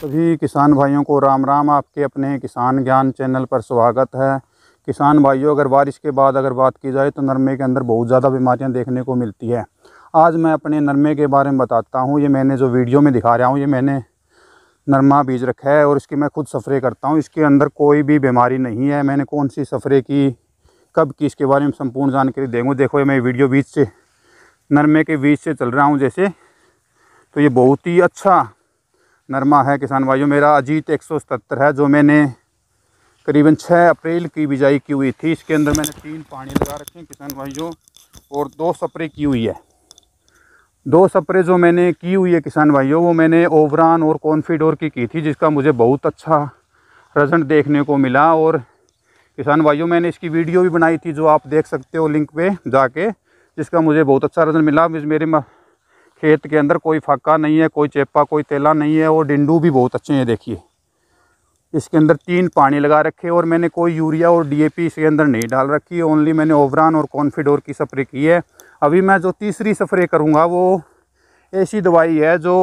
सभी किसान भाइयों को राम राम आपके अपने किसान ज्ञान चैनल पर स्वागत है किसान भाइयों अगर बारिश के बाद अगर बात की जाए तो नरमे के अंदर बहुत ज़्यादा बीमारियां देखने को मिलती है आज मैं अपने नरमे के बारे में बताता हूँ ये मैंने जो वीडियो में दिखा रहा हूँ ये मैंने नरमा बीज रखा है और इसकी मैं खुद सफ़रे करता हूँ इसके अंदर कोई भी बीमारी नहीं है मैंने कौन सी सफ़रे की कब की इसके बारे में संपूर्ण जानकारी देंगे देखो ये मैं वीडियो बीज से नरमे के बीज से चल रहा हूँ जैसे तो ये बहुत ही अच्छा नरमा है किसान भाइयों मेरा अजीत एक है जो मैंने करीबन 6 अप्रैल की बिजाई की हुई थी इसके अंदर मैंने तीन पानी लगा रखे हैं किसान भाइयों और दो स्प्रे की हुई है दो स्प्रे जो मैंने की हुई है किसान भाइयों वो मैंने ओवरान और कॉन्फिडोर की की थी जिसका मुझे बहुत अच्छा रिजल्ट देखने को मिला और किसान भाइयों मैंने इसकी वीडियो भी बनाई थी जो आप देख सकते हो लिंक पे जाके जिसका मुझे बहुत अच्छा रिजल्ट मिला मेरे खेत के अंदर कोई फाका नहीं है कोई चेपा कोई तेला नहीं है और डिंडू भी बहुत अच्छे हैं देखिए इसके अंदर तीन पानी लगा रखे और मैंने कोई यूरिया और डीएपी इसके अंदर नहीं डाल रखी है ओनली मैंने ओवरान और कॉन्फिडोर की स्प्रे की है अभी मैं जो तीसरी स्प्रे करूँगा वो ऐसी दवाई है जो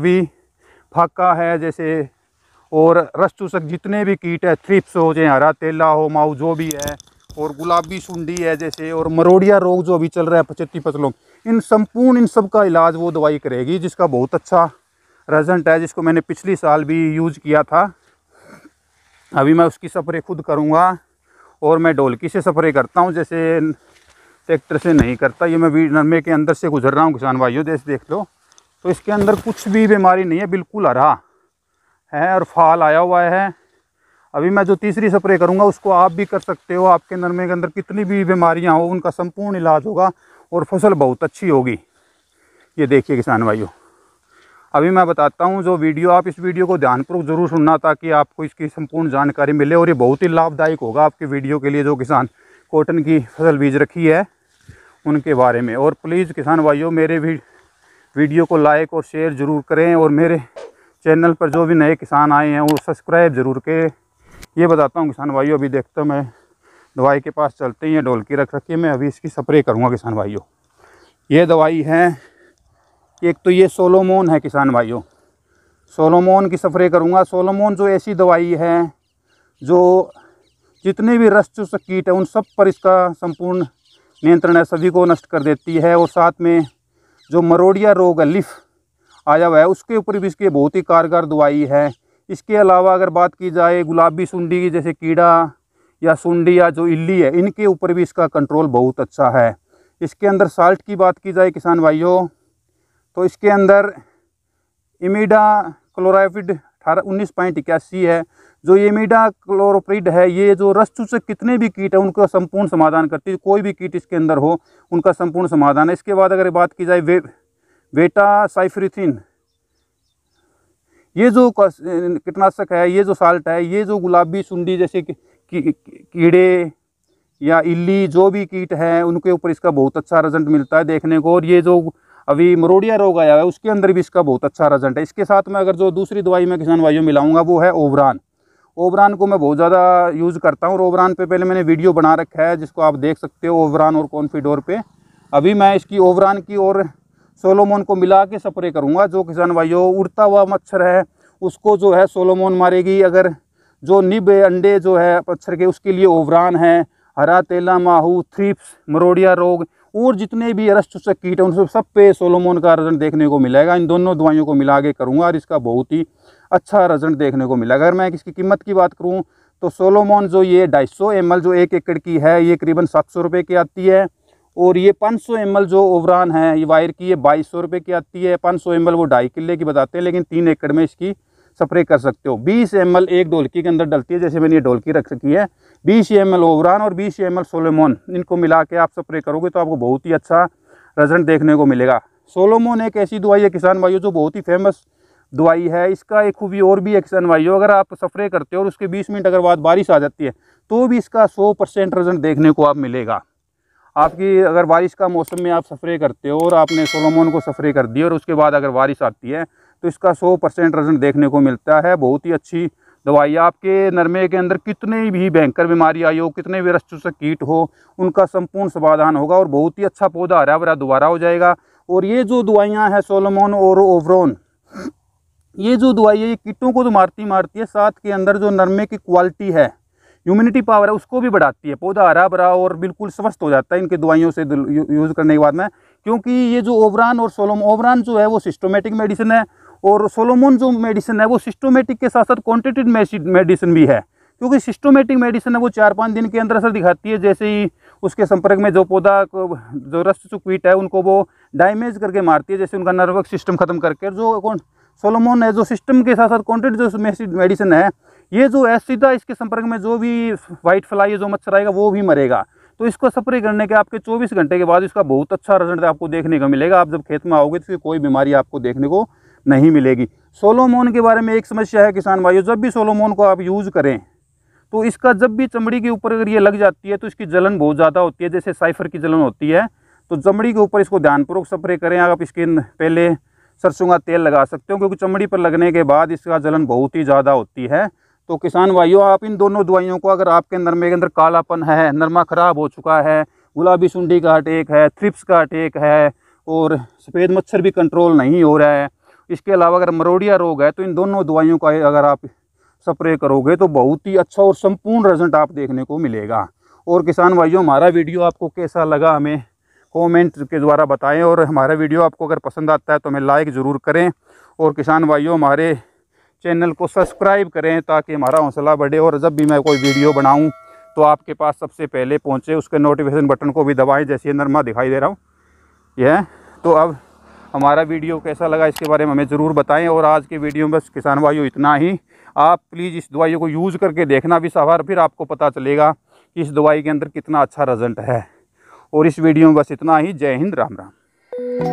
अभी फाका है जैसे और रस चूसक जितने भी कीट है थ्रिप्स हो चाहे हरा तेला हो माऊ जो भी है और गुलाबी सुंडी है जैसे और मरोड़िया रोग जो अभी चल रहा है पचहत्ती पतलों इन संपूर्ण इन सब का इलाज वो दवाई करेगी जिसका बहुत अच्छा रिजल्ट है जिसको मैंने पिछली साल भी यूज किया था अभी मैं उसकी सफ़रे खुद करूँगा और मैं ढोलकी से सफ़रे करता हूँ जैसे ट्रैक्टर से नहीं करता ये मैं वीड नरमे के अंदर से गुजर रहा हूँ किसान भाइयों जैसे देख लो तो इसके अंदर कुछ भी बीमारी नहीं है बिल्कुल हरा है और फाल आया हुआ है अभी मैं जो तीसरी स्प्रे करूँगा उसको आप भी कर सकते हो आपके नरमे के अंदर कितनी भी बीमारियाँ हो उनका संपूर्ण इलाज होगा और फसल बहुत अच्छी होगी ये देखिए किसान भाइयों अभी मैं बताता हूँ जो वीडियो आप इस वीडियो को ध्यानपूर्वक जरूर सुनना ताकि आपको इसकी संपूर्ण जानकारी मिले और ये बहुत ही लाभदायक होगा आपके वीडियो के लिए जो किसान कॉटन की फसल बीज रखी है उनके बारे में और प्लीज़ किसान भाइयों मेरे भी वीडियो को लाइक और शेयर ज़रूर करें और मेरे चैनल पर जो भी नए किसान आए हैं वो सब्सक्राइब ज़रूर करें ये बताता हूँ किसान भाइयों अभी देखता मैं दवाई के पास चलते हैं ये के रख रखी है मैं अभी इसकी स्प्रे करूँगा किसान भाइयों ये दवाई है एक तो ये सोलोमोन है किसान भाइयों सोलोमोन की स्प्रे करूँगा सोलोमोन जो ऐसी दवाई है जो जितने भी रस चुस्त कीट है उन सब पर इसका संपूर्ण नियंत्रण है सभी को नष्ट कर देती है और साथ में जो मरोड़िया रोग है लिफ आया हुआ है उसके ऊपर भी इसकी बहुत ही कारगर दवाई है इसके अलावा अगर बात की जाए गुलाबी सुंडी की जैसे कीड़ा या सुंडी या जो इल्ली है इनके ऊपर भी इसका कंट्रोल बहुत अच्छा है इसके अंदर साल्ट की बात की जाए किसान भाइयों तो इसके अंदर इमीडा क्लोराइफिड अठारह उन्नीस पॉइंट इक्यासी है जो एमिडा क्लोरोप्रिड है ये जो रस चूचक कितने भी कीट हैं उनका संपूर्ण समाधान करती है कोई भी कीट इसके अंदर हो उनका संपूर्ण समाधान है इसके बाद अगर बात की जाए वे वेटा साइफ्रिथिन ये जो कीटनाशक है ये जो साल्ट है ये जो गुलाबी सुंडी जैसे कि, कि, कीड़े या इल्ली जो भी कीट है उनके ऊपर इसका बहुत अच्छा रिजल्ट मिलता है देखने को और ये जो अभी मरोड़िया रोग आया है उसके अंदर भी इसका बहुत अच्छा रिजल्ट है इसके साथ में अगर जो दूसरी दवाई मैं किसान भाइयों मिलाऊंगा वो है ओबरान ओबरान को मैं बहुत ज़्यादा यूज़ करता हूँ और ओबरान पे पहले मैंने वीडियो बना रखा है जिसको आप देख सकते हो ओबरान और कॉन्फिडोर पे अभी मैं इसकी ओबरान की और सोलोमोन को मिला के स्प्रे करूँगा जो किसान भाइयों उड़ता हुआ मच्छर है उसको जो है सोलोमोन मारेगी अगर जो निब अंडे जो है मच्छर के उसके लिए ओवरान है हरा तेला माहू थ्रिप्स मरोड़िया रोग और जितने भी रस चुचक कीट हैं उन सब पे सोलोमोन का रिजल्ट देखने को मिलेगा इन दोनों दवाइयों को मिला के करूँगा और इसका बहुत ही अच्छा रिजल्ट देखने को मिला अगर मैं इसकी कीमत की बात करूँ तो सोलोमोन जो ये ढाई सौ जो एक एकड़ की है ये करीबन सात सौ रुपये की आती है और ये 500 सौ जो ओवरान है ये वायर की ये बाईस सौ रुपये की आती है 500 सौ वो ढाई किले की बताते हैं लेकिन तीन एकड़ में इसकी स्प्रे कर सकते हो 20 एम एक ढोलकी के अंदर डलती है जैसे मैंने ये ढोलकी रख रखी है 20 एम ओवरान और 20 एम सोलोमोन इनको मिला के आप स्प्रे करोगे तो आपको बहुत ही अच्छा रिजल्ट देखने को मिलेगा सोलोमोन एक ऐसी दवाई है किसान भाइयों जो बहुत ही फेमस दवाई है इसका एक खूबी और भी है किसान भाइयों अगर आप स्प्रे करते हो और उसके बीस मिनट अगर बाद बारिश आ जाती है तो भी इसका सौ परसेंट रिजल्ट देखने को आप मिलेगा आपकी अगर बारिश का मौसम में आप सफ़रे करते हो और आपने सोलोमोन को सफ़रे कर दिया और उसके बाद अगर बारिश आती है तो इसका सौ परसेंट रिजल्ट देखने को मिलता है बहुत ही अच्छी दवाई आपके नरमे के अंदर कितने भी भयंकर बीमारी आई हो कितने भी रसचूसक कीट हो उनका संपूर्ण समाधान होगा और बहुत ही अच्छा पौधा हरा भरा दोबारा हो जाएगा और ये जो दवाइयाँ हैं सोलोमोन और ओवरोन ये जो दवाई है ये कीटों को तो मारती मारती है साथ के अंदर जो नरमे की क्वालिटी है इम्यूनिटी पावर है उसको भी बढ़ाती है पौधा हरा भरा और बिल्कुल स्वस्थ हो जाता है इनके दवाइयों से यूज़ करने के बाद में क्योंकि ये जो ओवरान और सोलोम ओवरान जो है वो सिस्टोमेटिक मेडिसिन है और सोलोमोन जो मेडिसिन है वो सिस्टोमेटिक के साथ साथ क्वान्टिटिव मेडिसिन भी है क्योंकि सिस्टोमेटिक मेडिसिन है वो चार पाँच दिन के अंदर असर दिखाती है जैसे ही उसके संपर्क में जो पौधा जो रस्ट चुकवीट है उनको वो डैमेज करके मारती है जैसे उनका नर्वक सिस्टम खत्म करके जो सोलोमोन है जो सिस्टम के साथ साथ क्वान्टिटी जो मेडिसिन है ये जो है सीधा इसके संपर्क में जो भी वाइट फ्लाई जो मच्छर आएगा वो भी मरेगा तो इसको स्प्रे करने के आपके 24 घंटे के बाद इसका बहुत अच्छा रिजल्ट आपको देखने को मिलेगा आप जब खेत में आओगे तो कोई बीमारी आपको देखने को नहीं मिलेगी सोलोमोन के बारे में एक समस्या है किसान भाइयों जब भी सोलोमोन को आप यूज़ करें तो इसका जब भी चमड़ी के ऊपर अगर ये लग जाती है तो इसकी जलन बहुत ज़्यादा होती है जैसे साइफर की जलन होती है तो चमड़ी के ऊपर इसको ध्यानपूर्वक स्प्रे करें आप इसके पहले सरसों का तेल लगा सकते हो क्योंकि चमड़ी पर लगने के बाद इसका जलन बहुत ही ज़्यादा होती है तो किसान भाइयों आप इन दोनों दवाइयों को अगर आपके नरमे के अंदर कालापन है नरमा ख़राब हो चुका है गुलाबी सुंडी का अटेक है थ्रिप्स का अटेक है और सफ़ेद मच्छर भी कंट्रोल नहीं हो रहा है इसके अलावा अगर मरोड़िया रोग है तो इन दोनों दवाइयों का अगर आप स्प्रे करोगे तो बहुत ही अच्छा और संपूर्ण रिजल्ट आप देखने को मिलेगा और किसान भाइयों हमारा वीडियो आपको कैसा लगा हमें कमेंट के द्वारा बताएं और हमारा वीडियो आपको अगर पसंद आता है तो हमें लाइक ज़रूर करें और किसान भाइयों हमारे चैनल को सब्सक्राइब करें ताकि हमारा हौसला बढ़े और जब भी मैं कोई वीडियो बनाऊँ तो आपके पास सबसे पहले पहुँचे उसके नोटिफिकेशन बटन को भी दबाएँ जैसे नरमा दिखाई दे रहा हूँ यह तो अब हमारा वीडियो कैसा लगा इसके बारे में हमें ज़रूर बताएं और आज के वीडियो में बस किसान भाइयों इतना ही आप प्लीज़ इस दवाइयों को यूज़ करके देखना भी सवार फिर आपको पता चलेगा कि इस दवाई के अंदर कितना अच्छा रिजल्ट है और इस वीडियो में बस इतना ही जय हिंद राम राम